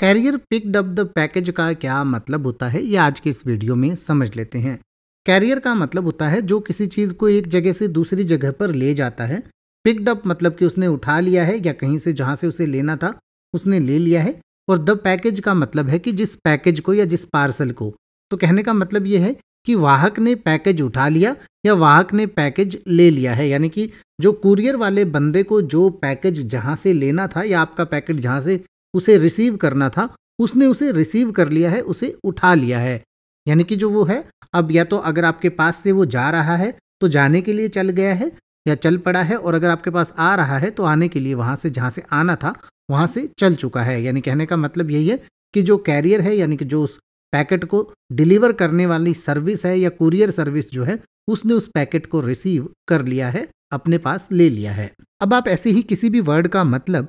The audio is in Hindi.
career picked up the package का क्या मतलब होता है ये आज के इस वीडियो में समझ लेते हैं कैरियर का मतलब होता है जो किसी चीज़ को एक जगह से दूसरी जगह पर ले जाता है पिकड अप मतलब कि उसने उठा लिया है या कहीं से जहाँ से उसे लेना था उसने ले लिया है और द पैकेज का मतलब है कि जिस पैकेज को या जिस पार्सल को तो कहने का मतलब ये है कि वाहक ने पैकेज उठा लिया या वाहक ने पैकेज ले लिया है यानी कि जो कुरियर वाले बंदे को जो पैकेज जहाँ से लेना था या आपका पैकेज जहाँ से उसे रिसीव करना था उसने उसे रिसीव कर लिया है उसे उठा लिया है यानी कि जो वो है अब या तो अगर आपके पास से वो जा रहा है तो जाने के लिए चल गया है या चल पड़ा है और अगर आपके पास आ रहा है तो आने के लिए वहाँ से जहाँ से आना था वहाँ से चल चुका है यानी कहने का मतलब यही है कि जो कैरियर है यानी कि जो उस पैकेट को डिलीवर करने वाली सर्विस है या कुरियर सर्विस जो है उसने उस पैकेट को रिसीव कर लिया है अपने पास ले लिया है अब आप ऐसे ही किसी भी वर्ड का मतलब